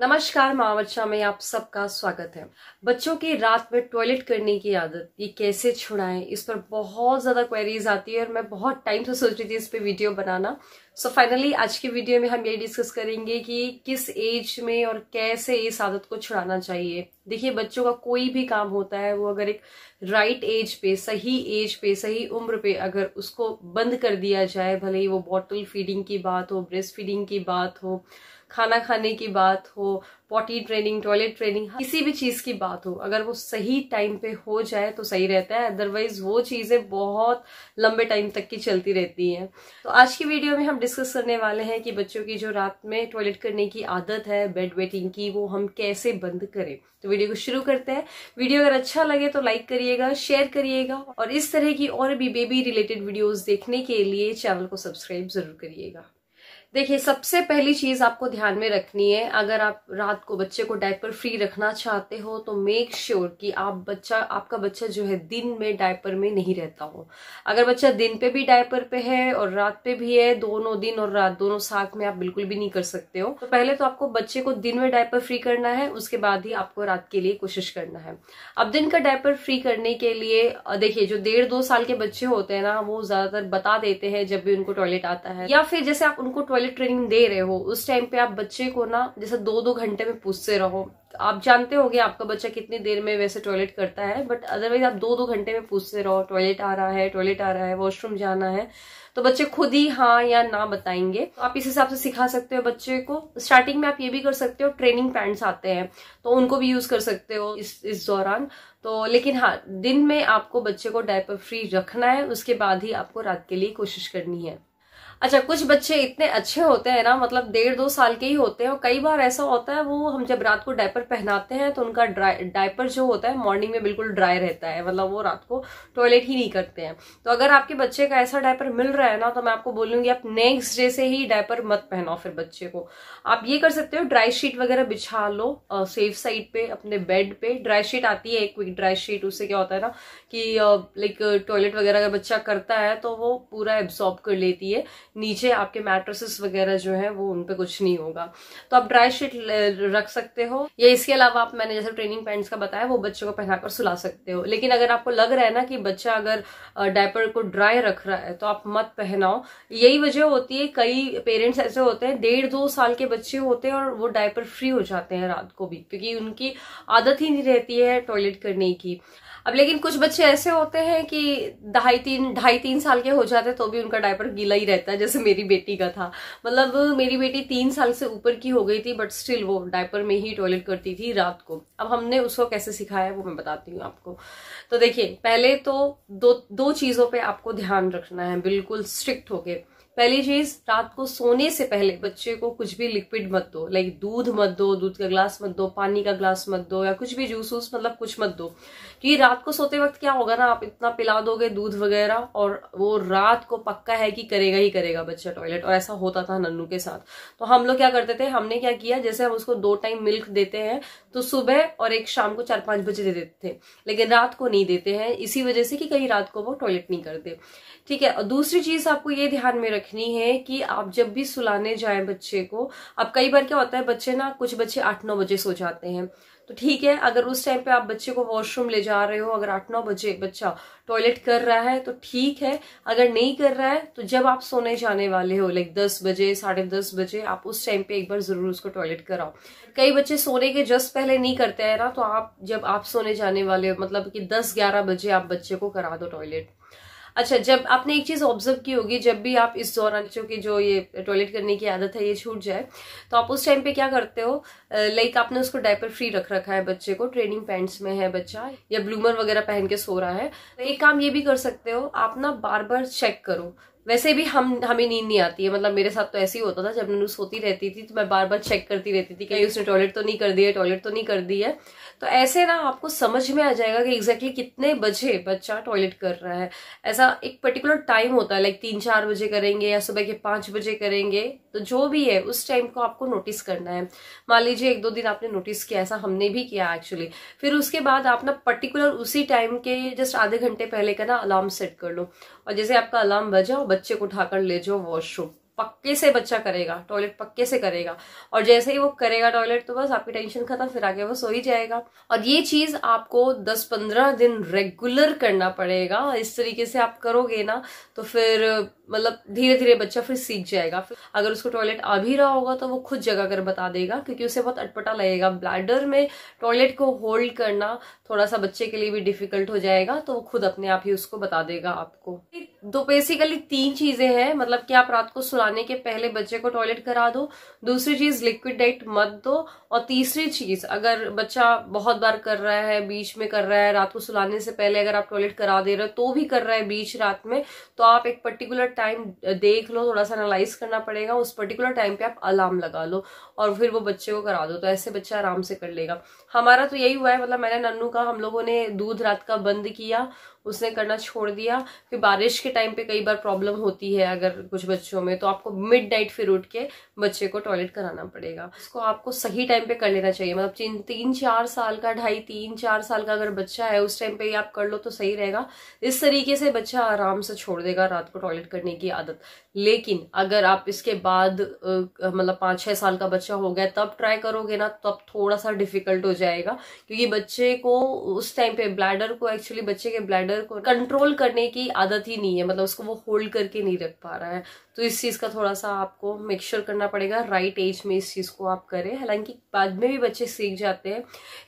नमस्कार मावच्छा में आप सबका स्वागत है बच्चों की रात में टॉयलेट करने की आदत ये कैसे छुड़ाएं इस पर बहुत ज़्यादा क्वेरीज आती है और मैं बहुत टाइम से सोच रही थी इस पर वीडियो बनाना सो so फाइनली आज की वीडियो में हम ये डिस्कस करेंगे कि किस एज में और कैसे इस आदत को छुड़ाना चाहिए देखिए बच्चों का कोई भी काम होता है वो अगर एक राइट एज पे सही एज पे सही उम्र पे अगर उसको बंद कर दिया जाए भले ही वो बॉटल फीडिंग की बात हो ब्रेस्ट फीडिंग की बात हो खाना खाने की बात हो पॉटी ट्रेनिंग टॉयलेट ट्रेनिंग किसी भी चीज की बात हो अगर वो सही टाइम पे हो जाए तो सही रहता है अदरवाइज वो चीजें बहुत लंबे टाइम तक की चलती रहती हैं तो आज की वीडियो में हम डिस्कस करने वाले हैं कि बच्चों की जो रात में टॉयलेट करने की आदत है बेड वेटिंग की वो हम कैसे बंद करें तो वीडियो को शुरू करते हैं वीडियो अगर अच्छा लगे तो लाइक करिएगा शेयर करिएगा और इस तरह की और भी बेबी रिलेटेड वीडियोज देखने के लिए चैनल को सब्सक्राइब जरूर करिएगा देखिए सबसे पहली चीज आपको ध्यान में रखनी है अगर आप रात को बच्चे को डायपर फ्री रखना चाहते हो तो मेक श्योर sure कि आप बच्चा आपका बच्चा जो है दिन में डायपर में नहीं रहता हो अगर बच्चा दिन पे भी डायपर पे है और रात पे भी है दोनों दिन और रात दोनों साथ में आप बिल्कुल भी नहीं कर सकते हो तो पहले तो आपको बच्चे को दिन में डायपर फ्री करना है उसके बाद ही आपको रात के लिए कोशिश करना है अब दिन का डायपर फ्री करने के लिए देखिये जो डेढ़ दो साल के बच्चे होते हैं ना वो ज्यादातर बता देते हैं जब भी उनको टॉयलेट आता है या फिर जैसे आप उनको टॉयलेट वाली ट्रेनिंग दे रहे हो उस टाइम पे आप बच्चे को ना जैसे दो दो घंटे में पूछते रहो आप जानते होंगे आपका बच्चा कितनी देर में वैसे टॉयलेट करता है बट अदरवाइज आप दो दो घंटे में पूछते रहो टॉयलेट आ रहा है टॉयलेट आ रहा है वॉशरूम जाना है तो बच्चे खुद ही हाँ या ना बताएंगे तो आप इस हिसाब से सिखा सकते हो बच्चे को स्टार्टिंग में आप ये भी कर सकते हो ट्रेनिंग पैंट्स आते हैं तो उनको भी यूज कर सकते हो इस इस दौरान तो लेकिन हाँ दिन में आपको बच्चे को डायपर फ्री रखना है उसके बाद ही आपको रात के लिए कोशिश करनी है अच्छा कुछ बच्चे इतने अच्छे होते हैं ना मतलब डेढ़ दो साल के ही होते हैं और कई बार ऐसा होता है वो हम जब रात को डायपर पहनाते हैं तो उनका डायपर जो होता है मॉर्निंग में बिल्कुल ड्राई रहता है मतलब वो रात को टॉयलेट ही नहीं करते हैं तो अगर आपके बच्चे का ऐसा डायपर मिल रहा है ना तो मैं आपको बोलूँगी आप नेक्स्ट डे से ही डायपर मत पहनाओ फिर बच्चे को आप ये कर सकते हो ड्राई शीट वगैरह बिछा लो सेफ साइड पे अपने बेड पे ड्राई शीट आती है एक क्विक ड्राई शीट उससे क्या होता है ना कि लाइक टॉयलेट वगैरह अगर बच्चा करता है तो वो पूरा एब्जॉर्ब कर लेती है नीचे आपके मैट्रेसेस वगैरह जो है वो उनपे कुछ नहीं होगा तो आप ड्राई शीट रख सकते हो या इसके अलावा आप मैंने जैसे ट्रेनिंग पैंट्स का बताया वो बच्चों को पहनाकर सुला सकते हो लेकिन अगर आपको लग रहा है ना कि बच्चा अगर डायपर को ड्राई रख रहा है तो आप मत पहनाओ यही वजह होती है कई पेरेंट्स ऐसे होते हैं डेढ़ दो साल के बच्चे होते हैं और वो डायपर फ्री हो जाते हैं रात को भी क्योंकि उनकी आदत ही नहीं रहती है टॉयलेट करने की अब लेकिन कुछ बच्चे ऐसे होते हैं कि ढाई तीन ढाई तीन साल के हो जाते तो भी उनका डायपर गीला ही रहता है जैसे मेरी बेटी का था मतलब मेरी बेटी तीन साल से ऊपर की हो गई थी बट स्टिल वो डायपर में ही टॉयलेट करती थी रात को अब हमने उसको कैसे सिखाया वो मैं बताती हूँ आपको तो देखिए पहले तो दो दो चीज़ों पर आपको ध्यान रखना है बिल्कुल स्ट्रिक्ट होके पहली चीज रात को सोने से पहले बच्चे को कुछ भी लिक्विड मत दो लाइक दूध मत दो दूध का ग्लास मत दो पानी का ग्लास मत दो या कुछ भी जूस वूस मतलब कुछ मत दो कि रात को सोते वक्त क्या होगा ना आप इतना पिला दोगे दूध वगैरह और वो रात को पक्का है कि करेगा ही करेगा बच्चा टॉयलेट और ऐसा होता था नन्नू के साथ तो हम लोग क्या करते थे हमने क्या किया जैसे हम उसको दो टाइम मिल्क देते हैं तो सुबह और एक शाम को चार पांच बजे दे देते थे लेकिन रात को नहीं देते हैं इसी वजह से कि कहीं रात को वो टॉयलेट नहीं करते ठीक है और दूसरी चीज आपको ये ध्यान में रख रखनी है कि आप जब भी सुलाने जाए बच्चे को अब कई बार क्या होता है बच्चे ना कुछ बच्चे आठ नौ बजे सो जाते हैं तो ठीक है अगर उस टाइम पे आप बच्चे को वॉशरूम ले जा रहे हो अगर आठ नौ बजे बच्चा टॉयलेट कर रहा है तो ठीक है अगर नहीं कर रहा है तो जब आप सोने जाने वाले हो लाइक दस बजे साढ़े दस बजे आप उस टाइम पे एक बार जरूर उसको टॉयलेट कराओ कई बच्चे सोने के जस्ट पहले नहीं करते हैं ना तो आप जब आप सोने जाने वाले हो मतलब कि दस ग्यारह बजे आप बच्चे को करा दो टॉयलेट अच्छा जब आपने एक चीज़ ऑब्जर्व की होगी जब भी आप इस दौरान चूंकि जो ये टॉयलेट करने की आदत है ये छूट जाए तो आप उस टाइम पे क्या करते हो लाइक आपने उसको डायपर फ्री रख रखा है बच्चे को ट्रेनिंग पैंट्स में है बच्चा या ब्लूमर वगैरह पहन के सो रहा है तो एक काम ये भी कर सकते हो आप ना बार बार चेक करो वैसे भी हम हमें नींद नहीं आती है मतलब मेरे साथ तो ऐसे ही होता था जब ननू सोती रहती थी तो मैं बार बार चेक करती रहती थी कि उसने टॉयलेट तो नहीं कर दिया टॉयलेट तो नहीं कर दी है तो ऐसे ना आपको समझ में आ जाएगा कि एग्जैक्टली कितने बजे बच्चा टॉयलेट कर रहा है ऐसा एक पर्टिकुलर टाइम होता है लाइक तीन चार बजे करेंगे या सुबह के पांच बजे करेंगे तो जो भी है उस टाइम को आपको नोटिस करना है मान लीजिए एक दो दिन आपने नोटिस किया ऐसा हमने भी किया एक्चुअली फिर उसके बाद आप ना पर्टिकुलर उसी टाइम के जस्ट आधे घंटे पहले का ना अलार्म सेट कर लो और जैसे आपका अलार्म बजा और बच्चे को उठाकर ले जाओ वॉशरूम पक्के से बच्चा करेगा टॉयलेट पक्के से करेगा और जैसे ही वो करेगा टॉयलेट तो बस आपकी टेंशन खत्म फिर आगे वो सो ही जाएगा और ये चीज आपको 10-15 दिन रेगुलर करना पड़ेगा इस तरीके से आप करोगे ना तो फिर मतलब धीरे धीरे बच्चा फिर सीख जाएगा फिर अगर उसको टॉयलेट आ भी रहा होगा तो वो खुद जगह कर बता देगा क्योंकि उसे बहुत अटपटा लगेगा ब्लैडर में टॉयलेट को होल्ड करना थोड़ा सा बच्चे के लिए भी डिफिकल्ट हो जाएगा तो वो खुद अपने आप ही उसको बता देगा आपको तो बेसिकली तीन चीजें हैं मतलब कि आप रात को सुलाने के पहले बच्चे को टॉयलेट करा दो दूसरी चीज लिक्विड डाइट मत दो और तीसरी चीज अगर बच्चा बहुत बार कर रहा है बीच में कर रहा है रात को सुलाने से पहले अगर आप टॉयलेट करा दे रहे हो तो भी कर रहा है बीच रात में तो आप एक पर्टिकुलर टाइम देख लो थोड़ा सा एनालाइज करना पड़ेगा उस पर्टिकुलर टाइम पे आप अलार्म लगा लो और फिर वो बच्चे को करा दो तो ऐसे बच्चा आराम से कर लेगा हमारा तो यही हुआ है मतलब मैंने नन्नू का हम लोगों ने दूध रात का बंद किया उसने करना छोड़ दिया फिर बारिश के टाइम पे कई बार प्रॉब्लम होती है अगर कुछ बच्चों में तो आपको मिड नाइट फिर उठ के बच्चे को टॉयलेट कराना पड़ेगा उसको आपको सही टाइम पे कर लेना चाहिए मतलब तीन तीन चार साल का ढाई तीन चार साल का अगर बच्चा है उस टाइम पे आप कर लो तो सही रहेगा इस तरीके से बच्चा आराम से छोड़ देगा रात को टॉयलेट करने की आदत लेकिन अगर आप इसके बाद मतलब पाँच छः साल का बच्चा हो गया तब ट्राई करोगे ना तब थोड़ा सा डिफिकल्ट हो जाएगा क्योंकि बच्चे को उस टाइम पे ब्लैडर को एक्चुअली बच्चे के ब्लैडर पार्टनर को कंट्रोल करने की आदत ही नहीं है मतलब उसको वो होल्ड करके नहीं रख पा रहा है तो इस चीज़ का थोड़ा सा आपको मेक sure करना पड़ेगा राइट एज में इस चीज़ को आप करें हालांकि बाद में भी बच्चे सीख जाते हैं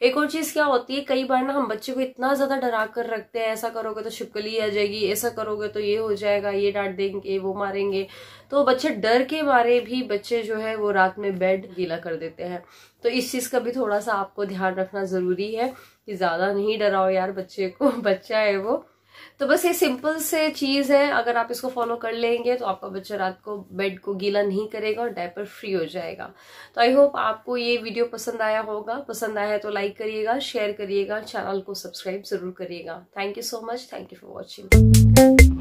एक और चीज़ क्या होती है कई बार ना हम बच्चे को इतना ज़्यादा डरा कर रखते हैं ऐसा करोगे तो छिपकली आ जाएगी ऐसा करोगे तो ये हो जाएगा ये डांट देंगे वो मारेंगे तो बच्चे डर के मारे भी बच्चे जो है वो रात में बेड गीला कर देते हैं तो इस चीज़ का भी थोड़ा सा आपको ध्यान रखना ज़रूरी है कि ज़्यादा नहीं डराओ यार बच्चे को बच्चा है वो तो बस ये सिंपल से चीज़ है अगर आप इसको फॉलो कर लेंगे तो आपका बच्चा रात को बेड को गीला नहीं करेगा और डायपर फ्री हो जाएगा तो आई होप आपको ये वीडियो पसंद आया होगा पसंद आया तो लाइक करिएगा शेयर करिएगा चैनल को सब्सक्राइब ज़रूर करिएगा thank you so much thank you for watching